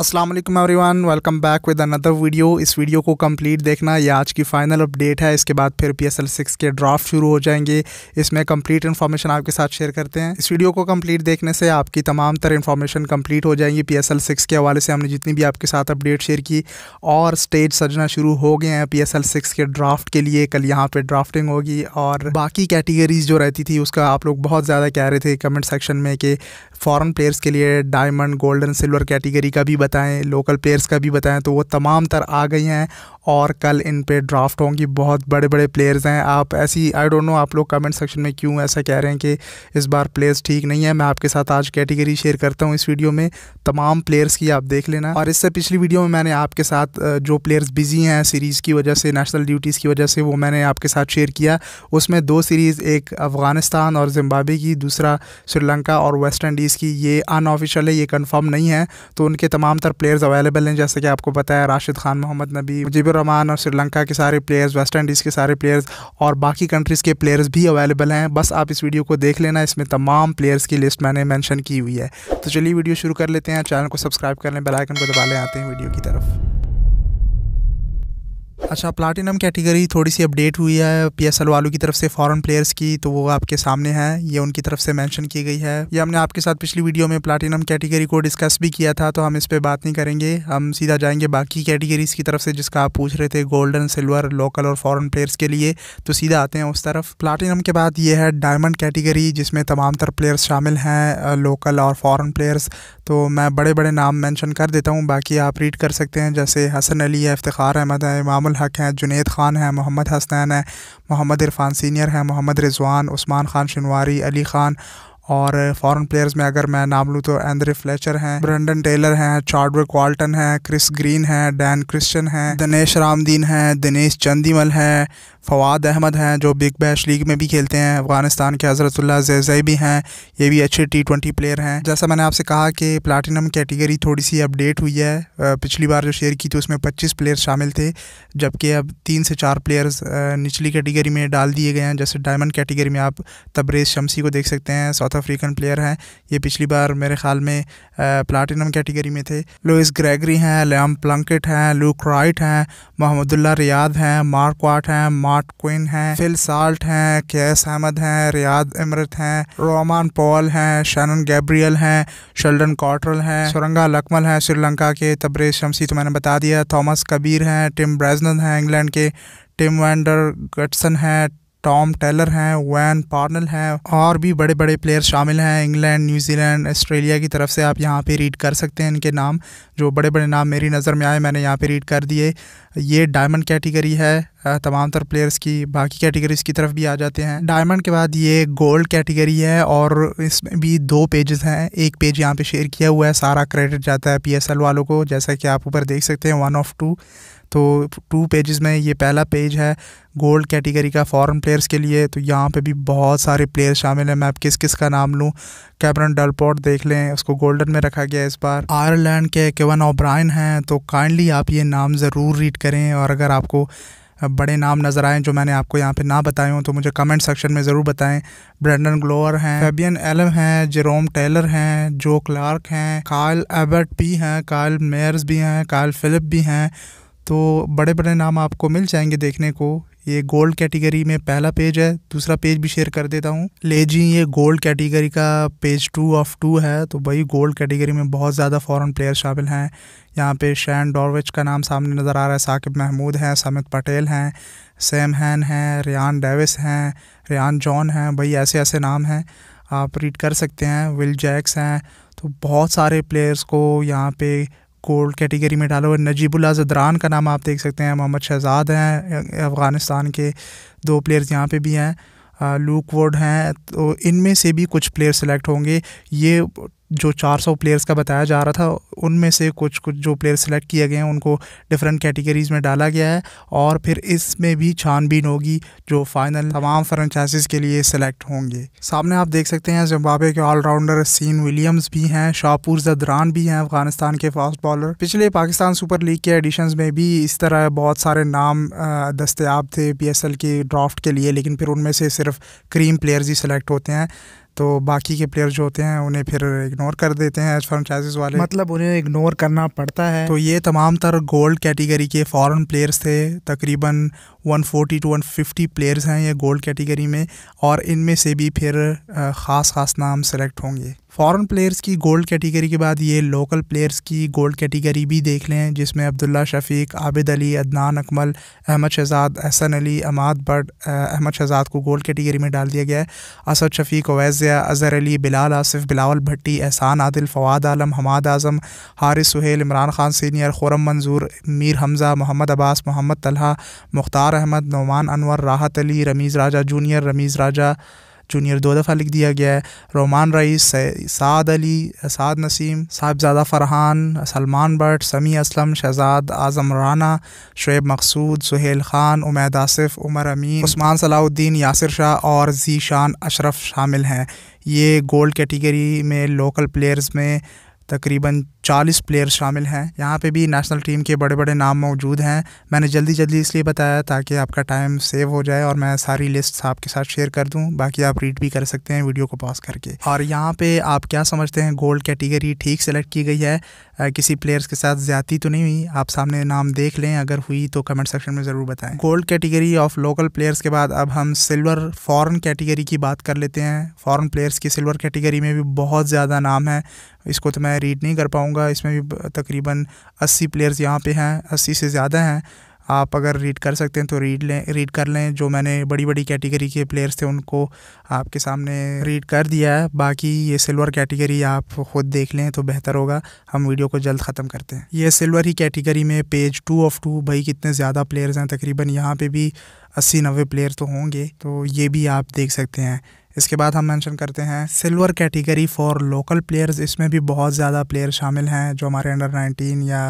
Aslam everyone welcome back with another video इस video को complete देखना ये आज की फ़ाइनल अपडेट है इसके बाद फिर पी एस एल सिक्स के ड्राफ्ट शुरू हो जाएंगे इसमें कंप्लीट इन्फॉर्मेशन आपके साथ शेयर करते हैं इस वीडियो को कंप्लीट देखने से आपकी तमाम तरह इन्फॉर्मेशन कंप्लीट हो जाएंगी पी एस एल सिक्स के हवाले से हमने जितनी भी आपके साथ अपडेट शेयर की और स्टेज सजना शुरू हो गए हैं पी एस एल सिक्स के ड्राफ्ट के लिए कल यहाँ पर ड्राफ्टिंग होगी और बाकी कैटेगरीज जो रहती थी उसका आप लोग बहुत ज़्यादा कह रहे थे कमेंट सेक्शन में कि फ़ॉरन प्लेयर्स के लिए डायमंड गोल्डन सिल्वर कैटेगरी का भी बताएं लोकल प्लेयर्स का भी बताएं तो वो तमाम तर आ गई हैं और कल इन पे ड्राफ्ट होंगी बहुत बड़े बड़े प्लेयर्स हैं आप ऐसी आई डोंट नो आप लोग कमेंट सेक्शन में क्यों ऐसा कह रहे हैं कि इस बार प्लेयर्स ठीक नहीं है मैं आपके साथ आज कैटेगरी शेयर करता हूँ इस वीडियो में तमाम प्लेयर्स की आप देख लेना और इससे पिछली वीडियो में मैंने आपके साथ जो प्लेयर्स बिजी हैं सीरीज़ की वजह से नेशनल ड्यूटीज़ की वजह से वो मैंने आपके साथ शेयर किया उसमें दो सीरीज़ एक अफ़गानिस्तान और जिम्बाबे की दूसरा श्रीलंका और वेस्ट इंडीज़ की ये अनऑफिशियल है ये कन्फर्म नहीं है तो उनके तमाम तर प्लेयर्स अवेलेबल हैं जैसे कि आपको पता है राशिद खान मोहम्मद नबी मुजीबर रहमान और श्रीलंका के सारे प्लेयर्स वेस्ट इंडीज़ के सारे प्लेयर्स और बाकी कंट्रीज़ के प्लेयर्स भी अवेलेबल हैं बस आप इस वीडियो को देख लेना इसमें तमाम प्लेयर्स की लिस्ट मैंने मैंशन की हुई है तो चलिए वीडियो शुरू कर लेते हैं चैनल को सब्सक्राइब कर लें बेलाइकन को दबा लें आते हैं वीडियो की तरफ अच्छा प्लाटिनम कैटेगरी थोड़ी सी अपडेट हुई है पीएसएल वालों की तरफ से फॉरेन प्लेयर्स की तो वो आपके सामने है ये उनकी तरफ से मेंशन की गई है ये हमने आपके साथ पिछली वीडियो में प्लाटिनम कैटेगरी को डिस्कस भी किया था तो हम इस पर बात नहीं करेंगे हम सीधा जाएंगे बाकी कैटेगरीज की तरफ से जिसका आप पूछ रहे थे गोल्डन सिल्वर लोकल और फॉरन प्लेयर्स के लिए तो सीधा आते हैं उस तरफ प्लाटिनम के बाद ये है डायमंड कैटेगरी जिसमें तमाम तर प्लेयर्स शामिल हैं लोकल और फॉरन प्लेयर्स तो मैं बड़े बड़े नाम मैंशन कर देता हूँ बाकी आप रीड कर सकते हैं जैसे हसन अली है इफ्तार अहमद है इमाम हक हैं जुनेद ख़ान हैं मोहम्मद हसनैन हैं मोहम्मद इरफान सीनियर हैं मोहम्मद रिजवान उस्मान ख़ान शनवारी अली ख़ान और फॉरेन प्लेयर्स में अगर मैं नाम लूँ तो एंड्रे फ्लेचर हैं ब्रेंडन टेलर हैं चार्डविक वाल्टन हैं क्रिस ग्रीन हैं डैन क्रिश्चियन हैं दिनेश रामदीन हैं दिनेश चंदीमल हैं फवाद अहमद हैं जो बिग बैश लीग में भी खेलते हैं अफगानिस्तान के हज़रतुल्ला जैजई भी हैं ये भी अच्छे टी ट्वेंटी प्लेयर हैं जैसा मैंने आपसे कहा कि प्लाटिनम कैटेगरी थोड़ी सी अपडेट हुई है पिछली बार जो शेयर की थी उसमें पच्चीस प्लेयर शामिल थे जबकि अब तीन से चार प्लेयर्स निचली कैटेगरी में डाल दिए गए हैं जैसे डायमंड कैटेगरी में आप तब्रेज शमसी को देख सकते हैं साउथ अफ्रीकन प्लेयर हैं ये पिछली बार मेरे ख्याल में प्लाटिनम कैटेगरी में थे लुइस ग्रेगरी हैं लैम प्लंकट हैं लूक राइट हैं मोहम्मदुल्ला रियाद हैं मार्कवाट हैं मार्ट क्विन है Phil Salt Qais Ahmad हैं रियाद इमरत हैं रोमान पॉल हैं शनन गैब्रियल हैं शल्डन कॉटरल हैं सुरंगा लकमल हैं श्रीलंका के तब्रेज शमसी तो मैंने बता दिया थॉमस कबीर है टिम ब्रेजन है इंग्लैंड के टिम वैंडर गटसन है टॉम टेलर हैं वैन पार्नल हैं और भी बड़े बड़े प्लेयर शामिल हैं इंग्लैंड न्यूजीलैंड ऑस्ट्रेलिया की तरफ से आप यहाँ पे रीड कर सकते हैं इनके नाम जो बड़े बड़े नाम मेरी नज़र में आए मैंने यहाँ पे रीड कर दिए ये डायमंड कैटेगरी है तमाम तर प्लेयर्स की बाकी कैटेगरीज की तरफ भी आ जाते हैं डायमंड के बाद ये गोल्ड कैटेगरी है और इसमें भी दो पेजेस हैं एक पेज यहाँ पे शेयर किया हुआ है सारा क्रेडिट जाता है पीएसएल वालों को जैसा कि आप ऊपर देख सकते हैं वन ऑफ टू तो टू पेजेस में ये पहला पेज है गोल्ड कैटेगरी का फॉरेन प्लेयर्स के लिए तो यहाँ पे भी बहुत सारे प्लेयर्स शामिल हैं मैं आप किस किस का नाम लूँ कैबरन डलपोर्ट देख लें उसको गोल्डन में रखा गया इस बार आयरलैंड के केवन ओब्राइन हैं तो काइंडली आप ये नाम ज़रूर रीड करें और अगर आपको बड़े नाम नज़र आएँ जो मैंने आपको यहाँ पे ना बताए हों तो मुझे कमेंट सेक्शन में ज़रूर बताएं ब्रेंडन ग्लोअर हैं फेबियन एलम हैं जेरोम टेलर हैं जो क्लार्क हैं कायल एबर्ट भी हैं कायल मेयर्स भी हैं कायल फिलिप भी हैं तो बड़े बड़े नाम आपको मिल जाएंगे देखने को ये गोल्ड कैटेगरी में पहला पेज है दूसरा पेज भी शेयर कर देता हूँ ले जी ये गोल्ड कैटेगरी का पेज टू ऑफ टू है तो भाई गोल्ड कैटेगरी में बहुत ज़्यादा फॉरेन प्लेयर शामिल हैं यहाँ पे शैन डॉरविच का नाम सामने नज़र आ रहा है साकिब महमूद हैं समित पटेल हैं सैम हैन हैं रियान डेविस हैं रियान जॉन हैं भाई ऐसे ऐसे नाम हैं आप रीड कर सकते हैं विल जैक्स हैं तो बहुत सारे प्लेयर्स को यहाँ पे कोल्ड कैटेगरी में डाला हुआ नजीबुल अजदरान का नाम आप देख सकते हैं मोहम्मद शहजाद हैं अफ़गानिस्तान के दो प्लेयर्स यहाँ पे भी हैं लूक वोड हैं तो इनमें से भी कुछ प्लेयर सेलेक्ट होंगे ये जो 400 प्लेयर्स का बताया जा रहा था उनमें से कुछ कुछ जो प्लेयर सेलेक्ट किए गए हैं उनको डिफरेंट कैटेगरीज में डाला गया है और फिर इसमें भी छानबीन होगी जो फाइनल तमाम फ्रेंचाइजीज के लिए सेलेक्ट होंगे सामने आप देख सकते हैं जम्बावे के ऑलराउंडर सीन विलियम्स भी हैं शाहपुर जदरान भी हैं अफगानिस्तान के फास्ट बॉलर पिछले पाकिस्तान सुपर लीग के एडिशन में भी इस तरह बहुत सारे नाम दस्तियाब थे पी के ड्राफ्ट के लिए लेकिन फिर उनमें से सिर्फ क्रीम प्लेयर्स ही सेलेक्ट होते हैं तो बाकी के प्लेयर जो होते हैं उन्हें फिर इग्नोर कर देते हैं एज वाले मतलब उन्हें इग्नोर करना पड़ता है तो ये तमाम तर गोल्ड कैटेगरी के फॉरेन प्लेयर्स थे तकरीबन 140 टू 150 प्लेयर्स हैं ये गोल्ड कैटेगरी में और इनमें से भी फिर ख़ास ख़ास नाम सेलेक्ट होंगे फ़ॉरेन प्लेयर्स की गोल्ड कैटेगरी के बाद ये लोकल प्लेयर्स की गोल्ड कैटेगरी भी देख लें जिसमें अब्दुल्ला शफीक आबिद अली अदनान अकमल अहमद शहजाद अहसन अली अमाद बट अहमद शहजाद को गोल्ड कैटेगरी में डाल दिया गया है Asad Shafiq ओवैज़िया Azhar Ali Bilal Asif Bilawal Bhatti Ehsan Adil Fawad Alam Hammad Azam Haris Sohail Imran Khan senior Khurram Manzoor Mir Hamza Mohammad Abbas Mohammad Talha Mukhtar Ahmad Nauman Anwar Rahat Ali Rameez Raja junior Rameez Raja junior दो दफ़ा लिख दिया गया है रोमान रईस साद अली साद नसीम साहबजादा फरहान सलमान भट्ट समी असलम शहजाद आज़म राना शुब मकसूद सुहेल ख़ान उमैद आसिफ उमर अमीन उस्मान सलाउद्दीन यासिर शाह और जीशान अशरफ शामिल हैं ये गोल्ड कैटेगरी में लोकल प्लेयर्स में तकरीबन 40 प्लेयर शामिल हैं यहाँ पे भी नेशनल टीम के बड़े बड़े नाम मौजूद हैं मैंने जल्दी जल्दी इसलिए बताया ताकि आपका टाइम सेव हो जाए और मैं सारी लिस्ट आपके साथ शेयर कर दूँ बाकी आप रीड भी कर सकते हैं वीडियो को पॉज करके और यहाँ पे आप क्या समझते हैं गोल्ड कैटेगरी ठीक सेलेक्ट की गई है किसी प्लेयर्स के साथ ज़्यादा तो नहीं हुई आप सामने नाम देख लें अगर हुई तो कमेंट सेक्शन में ज़रूर बताएं gold category of local players के बाद अब हम सिल्वर फॉरेन कैटेगरी की बात कर लेते हैं फॉरेन प्लेयर्स की सिल्वर कैटेगरी में भी बहुत ज़्यादा नाम है इसको तो मैं रीड नहीं कर पाऊँगा इसमें भी तकरीबन अस्सी प्लेयर्स यहाँ पे हैं अस्सी से ज़्यादा हैं आप अगर रीड कर सकते हैं तो रीड लें रीड कर लें जो मैंने बड़ी बड़ी कैटेगरी के प्लेयर्स थे उनको आपके सामने रीड कर दिया है बाकी ये सिल्वर कैटेगरी आप ख़ुद देख लें तो बेहतर होगा हम वीडियो को जल्द ख़त्म करते हैं ये सिल्वर ही कैटेगरी में पेज टू ऑफ टू भाई कितने ज़्यादा प्लेयर्स हैं तकरीबन यहाँ पर भी अस्सी नब्बे प्लेयर तो होंगे तो ये भी आप देख सकते हैं इसके बाद हम मेंशन करते हैं silver category for local players इसमें भी बहुत ज़्यादा प्लेयर शामिल हैं जो हमारे अंडर 19 या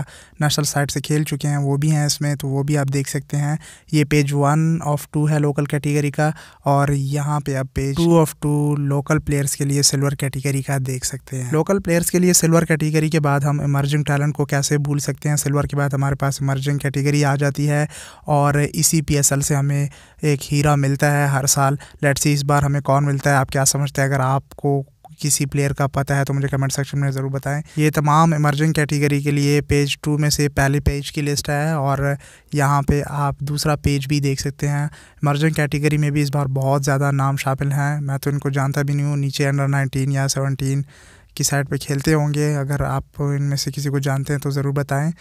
नेशनल साइड से खेल चुके हैं वो भी हैं इसमें तो वो भी आप देख सकते हैं ये पेज वन ऑफ टू है लोकल कैटेगरी का और यहाँ पे आप page two of two local players के लिए सिल्वर कैटेगरी का देख सकते हैं लोकल प्लेयर्स के लिए सिल्वर कैटेगरी के बाद हम इमर्जिंग टैलेंट को कैसे भूल सकते हैं सिल्वर के बाद हमारे पास इमर्जिंग कैटेगरी आ जाती है और इसी पी से हमें एक हीरा मिलता है हर साल लेट्स इस बार हमें कौन मिलता मिलता है आप क्या समझते हैं अगर आपको किसी प्लेयर का पता है तो मुझे कमेंट सेक्शन में ज़रूर बताएं ये तमाम इमर्जिंग कैटेगरी के लिए पेज टू में से पहले पेज की लिस्ट है और यहाँ पे आप दूसरा पेज भी देख सकते हैं इमर्जिंग कैटेगरी में भी इस बार बहुत ज़्यादा नाम शामिल हैं मैं तो इनको जानता भी नहीं हूँ नीचे अंडर नाइनटीन या सेवनटीन की साइड पर खेलते होंगे अगर आप इनमें से किसी को जानते हैं तो ज़रूर बताएँ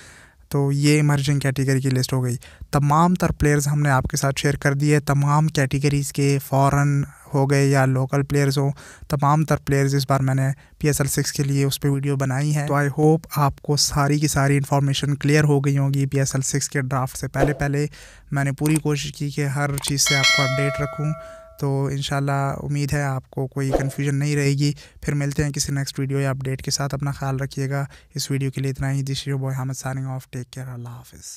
तो ये इमर्जिंग कैटेगरी की लिस्ट हो गई तमाम तर प्लेयर्स हमने आपके साथ शेयर कर दिए तमाम कैटेगरीज़ के फॉरेन हो गए या लोकल प्लेयर्स हो तमाम तर प्लेयर्स इस बार मैंने पी एस एल सिक्स के लिए उस पर वीडियो बनाई है तो आई होप आपको सारी की सारी इन्फॉर्मेशन क्लियर हो गई होगी पी एस एल सिक्स के ड्राफ्ट से पहले पहले मैंने पूरी कोशिश की कि हर चीज़ से आपको अपडेट रखूँ तो इन उम्मीद है आपको कोई कन्फ्यूजन नहीं रहेगी फिर मिलते हैं किसी नेक्स्ट वीडियो या अपडेट के साथ अपना ख्याल रखिएगा इस वीडियो के लिए इतना ही this your boy Hamad signing off take care अल्लाह हाफिज़